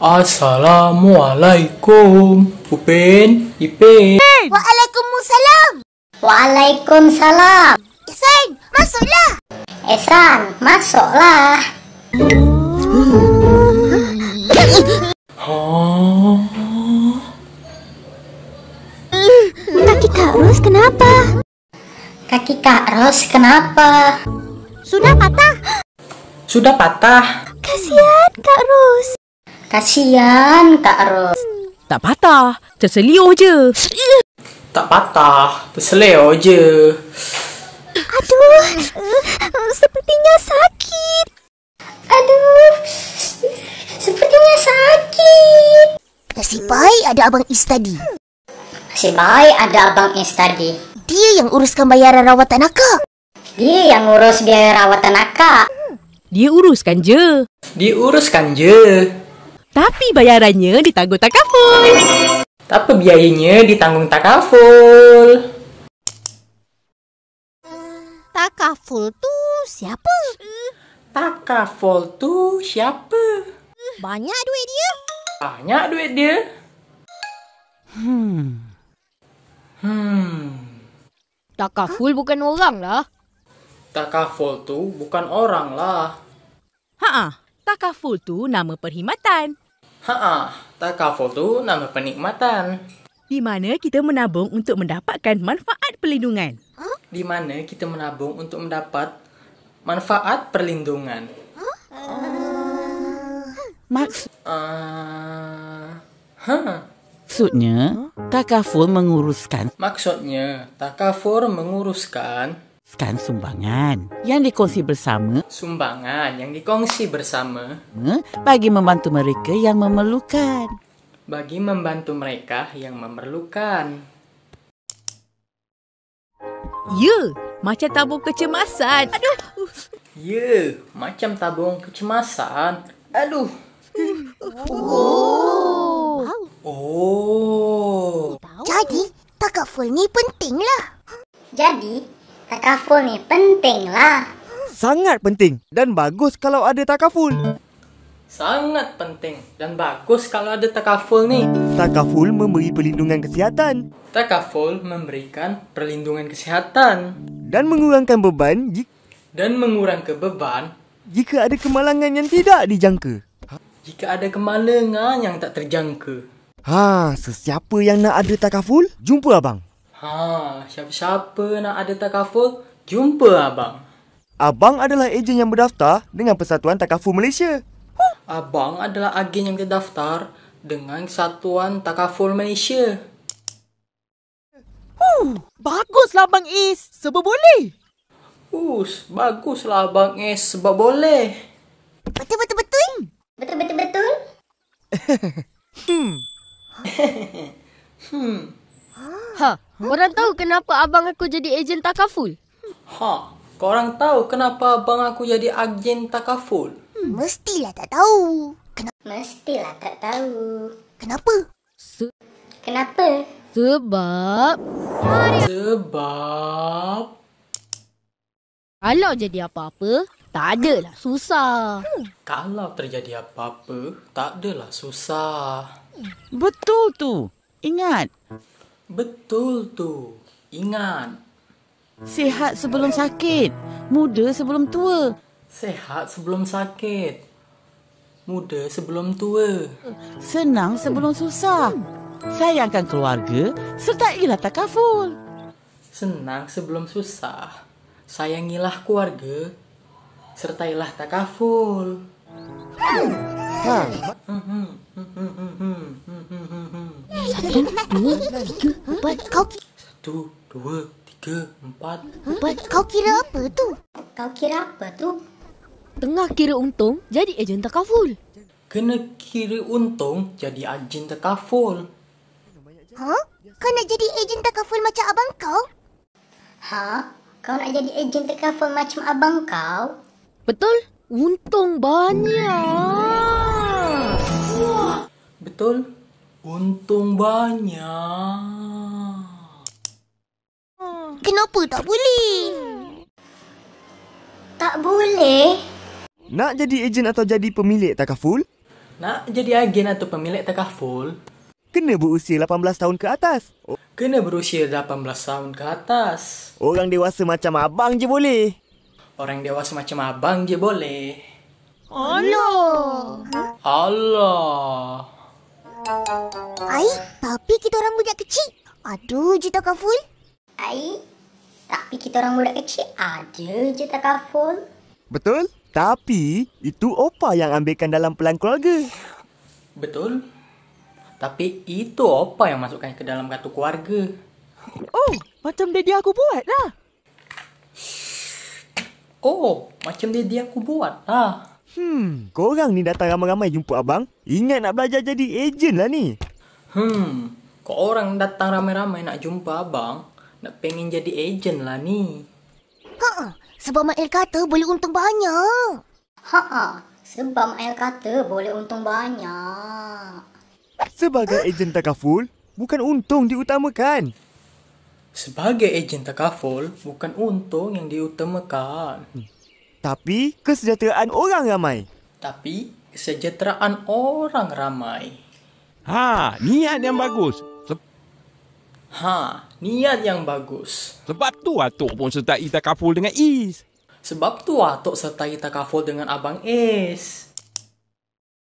Assalamualaikum. Upin, Ipin. Waalaikumsalam. Waalaikumsalam. Ihsan, masuklah. Esan masuklah. Hah? Kaki Kak Ros kenapa? Kaki Kak Ros kenapa? Sudah patah. Sudah patah. Kasihan Kak Ros. Kasihan Kak Ros. Tak patah, terselio je. Tak patah, terselio je. Aduh, eh, sepertinya sakit. Aduh, sepertinya sakit. si baik ada Abang Is tadi. Nasib baik ada Abang Is tadi. Dia yang uruskan bayaran rawatan akak. Dia yang urus biaya rawatan akak. Dia uruskan je. Dia uruskan je tapi bayarannya ditanggung takaful. Tapi biayanya ditanggung takaful. Takaful tu siapa? Takaful tu siapa? Banyak duit dia. Banyak duit dia. Hmm. Hmm. Takaful bukan orang lah. Takaful tu bukan orang lah. Ha Takaful tu nama perkhidmatan. Haa, ha. Takaful tu nama penikmatan. Di mana kita menabung untuk mendapatkan manfaat perlindungan. Ha? Di mana kita menabung untuk mendapat manfaat perlindungan. Huh? uh, huh? Maksudnya, huh? Takaful menguruskan. Maksudnya, Takaful menguruskan. Sekarang sumbangan yang dikongsi bersama Sumbangan yang dikongsi bersama hmm, Bagi membantu mereka yang memerlukan Bagi membantu mereka yang memerlukan Ya, macam tabung kecemasan Aduh Ya, macam tabung kecemasan Aduh Oh Oh, oh. Jadi, takaful ni pentinglah Jadi, takaful ni penting lah. Sangat penting dan bagus kalau ada takaful. Sangat penting dan bagus kalau ada takaful ni. Takaful memberi perlindungan kesihatan. Takaful memberikan perlindungan kesihatan. Dan mengurangkan beban jika... Dan mengurangkan beban... Jika ada kemalangan yang tidak dijangka. Jika ada kemalangan yang tak terjangka. Ha, sesiapa yang nak ada takaful, jumpa abang. Ha, siapa-siapa nak ada takaful, jumpa abang. Abang adalah ejen yang berdaftar dengan Persatuan Takaful Malaysia. Huh. Abang adalah agen yang terdaftar dengan Satuan Takaful Malaysia. Huh, baguslah Abang Is, sebab boleh. Us, baguslah Abang Is, sebab boleh. Betul-betul betul. Betul-betul betul. betul, betul, betul. hmm. hmm. Korang tahu kenapa abang aku jadi ejen takaful? Ha, korang tahu kenapa abang aku jadi agen takaful? Hmm, mestilah tak tahu. Kenapa? Mestilah tak tahu. Kenapa? Se- kenapa? Sebab... Sebab... Kalau jadi apa-apa, tak adalah susah. Hmm. Kalau terjadi apa-apa, tak adalah susah. Betul tu. Ingat, Betul tu. Ingat. Sehat sebelum sakit. Muda sebelum tua. Sehat sebelum sakit. Muda sebelum tua. Senang sebelum susah. Sayangkan keluarga, sertailah takaful. Senang sebelum susah. Sayangilah keluarga, sertailah takaful. Ha. Hmm satu, dua, tiga, empat. Kau satu, dua, tiga, empat. Empat. Kau kira apa tu? Kau kira apa tu? Tengah kira untung, jadi ejen takaful. Kena kira untung, jadi ejen takaful. Hah? Kau nak jadi ejen takaful macam abang kau? Ha? Kau nak jadi ejen takaful macam abang kau? Betul. Untung banyak. Betul. Untung banyak. Hmm, kenapa tak boleh? Tak boleh. Nak jadi ejen atau jadi pemilik takaful? Nak jadi agen atau pemilik takaful? Kena berusia 18 tahun ke atas. Kena berusia 18 tahun ke atas. Orang dewasa macam abang je boleh. Orang dewasa macam abang je boleh. Allah. Allah. Aih, tapi kita orang budak kecil. Aduh, je tak kaful. Aih, tapi kita orang budak kecil. Aduh, je tak kaful. Betul. Tapi, itu opa yang ambilkan dalam pelan keluarga. Betul. Tapi, itu opa yang masukkan ke dalam kartu keluarga. Oh, macam dia aku buat lah. Oh, macam dia aku buat lah. Hmm, korang ni datang ramai-ramai jumpa abang. Ingat nak belajar jadi ejen lah ni. Hmm, orang datang ramai-ramai nak jumpa abang. Nak pengen jadi ejen lah ni. Ha, sebab Mak El kata boleh untung banyak. Ha, sebab Mak El kata boleh untung banyak. Sebagai ejen uh? takaful, bukan untung diutamakan. Sebagai ejen takaful, bukan untung yang diutamakan. Hmm tapi kesejahteraan orang ramai. Tapi kesejahteraan orang ramai. Ha, niat yang bagus. Sep- ha, niat yang bagus. Sebab tu Atok pun sertai takaful dengan Is. Sebab tu Atok sertai takaful dengan Abang Is.